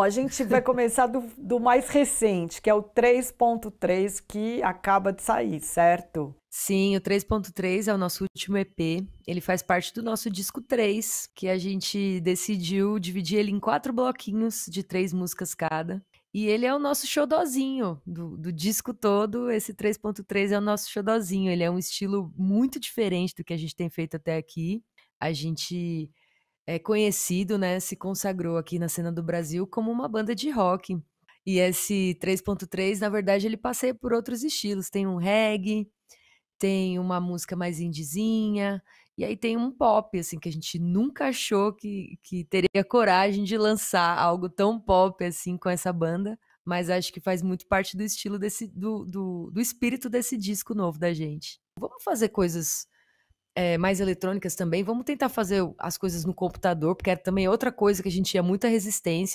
A gente vai começar do, do, mais recente, que é o 3.3, que acaba de sair, certo? Sim, o 3.3 é o nosso último EP. Ele faz parte do nosso disco 3, que a gente decidiu dividir ele em quatro bloquinhos de três músicas cada. E ele é o nosso xodozinho do, do disco todo. Esse 3.3 é o nosso xodozinho. Ele é um estilo muito diferente do que a gente tem feito até aqui. A gente é conhecido, né, se consagrou aqui na cena do Brasil como uma banda de rock. E esse 3.3, na verdade, ele passeia por outros estilos. Tem um reggae, tem uma música mais indizinha, e aí tem um pop, assim, que a gente nunca achou que, que teria coragem de lançar algo tão pop assim com essa banda. Mas acho que faz muito parte do estilo desse, do, do, do espírito desse disco novo da gente. Vamos fazer coisas é, mais eletrônicas também, vamos tentar fazer as coisas no computador, porque era é também outra coisa que a gente tinha muita resistência.